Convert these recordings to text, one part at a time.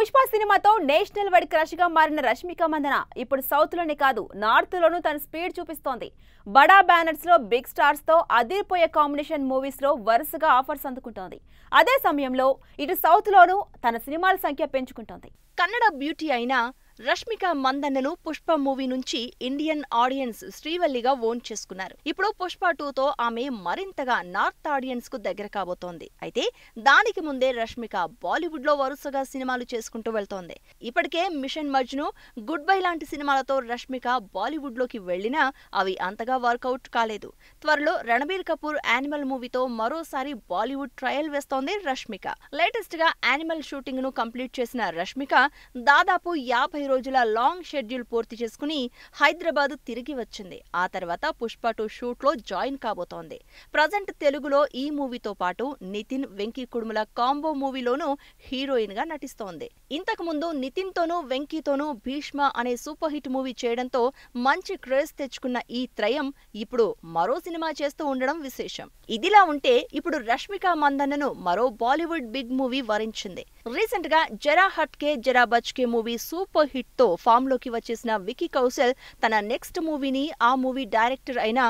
పుష్ప సినిమాతో national wide crush గా మారిన రష్మిక మందన ఇప్పుడు సౌత్ లోనే కాదు నార్త్ లోనూ తన స్పీడ్ చూపిస్తోంది బడా బ్యానర్స్ లో బిగ్ స్టార్స్ తో అదిరిపోయే కాంబినేషన్ మూవీస్ లో వరుసగా ఆఫర్స్ అందుకుంటోంది అదే సమయంలో ఇటు సౌత్ లోనూ తన సినిమాల సంఖ్య పెంచుకుంటోంది కన్నడ బ్యూటీ అయిన రష్మిక మందన్నను పుష్ప మూవీ నుంచి ఇండియన్ ఆడియన్స్ శ్రీవల్లిగా ఓన్ చేసుకున్నారు ఇప్పుడు పుష్ప టూతో ఆమె మరింతగా నార్త్ ఆడియన్స్ కు దగ్గర కాబోతోంది అయితే దానికి ముందే రష్మిక బాలీవుడ్ లో వరుసగా సినిమాలు చేసుకుంటూ వెళ్తోంది ఇప్పటికే మిషన్ మజ్ను గుడ్ బై లాంటి సినిమాలతో రష్మిక బాలీవుడ్ లోకి వెళ్లినా అవి అంతగా వర్కౌట్ కాలేదు త్వరలో రణబీర్ కపూర్ యానిమల్ మూవీతో మరోసారి బాలీవుడ్ ట్రయల్ వేస్తోంది రష్మిక లేటెస్ట్ గా యానిమల్ షూటింగ్ ను కంప్లీట్ చేసిన రష్మిక దాదాపు యాభై రోజుల లాంగ్ షెడ్యూల్ పూర్తి చేసుకుని హైదరాబాద్ తిరిగి వచ్చింది ఆ తర్వాత పుష్ప టూ షూట్లో జాయిన్ కాబోతోంది ప్రజెంట్ తెలుగులో ఈ మూవీతో పాటు నితిన్ వెంకీ కుడుముల కాంబో మూవీలోనూ గా నటిస్తోంది ఇంతకుముందు నితిన్తోనూ వెంకీతోనూ భీష్మ అనే సూపర్ హిట్ మూవీ చేయడంతో మంచి క్రేజ్ తెచ్చుకున్న ఈ త్రయం ఇప్పుడు మరో సినిమా చేస్తూ ఉండడం విశేషం ఇదిలా ఉంటే ఇప్పుడు రష్మిక మందన్నను మరో బాలీవుడ్ బిగ్ మూవీ వరించింది రీసెంట్ గా Zara Hatke Zara Bachke movie super hit hit తో ఫామ్ లోకి వచ్చేసిన వికీ కౌశల్ తన నెక్స్ట్ మూవీని ఆ మూవీ డైరెక్టర్ అయిన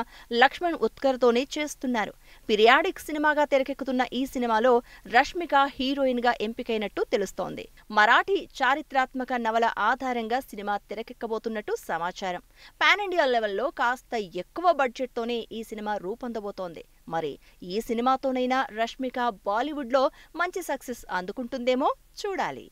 లక్ష్మణ్ ఉత్కర్ తోనే చేస్తున్నారు పిరియాడిక్ సినిమాగా తెరకెక్కుతున్న ఈ సినిమాలో రష్మిక హీరోయిన్ గా ఎంపికైనట్టు తెలుస్తోంది మరాఠీ చారిత్రాత్మక నవల ఆధారంగా సినిమా తెరకెక్కబోతున్నట్టు సమాచారం పాన్ ఇండియా లెవెల్లో కాస్త ఎక్కువ బడ్జెట్ తోనే ఈ సినిమా రూపొందబోతోంది మరి ఈ సినిమాతోనైనా రష్మిక బాలీవుడ్లో మంచి సక్సెస్ అందుకుంటుందేమో చూడాలి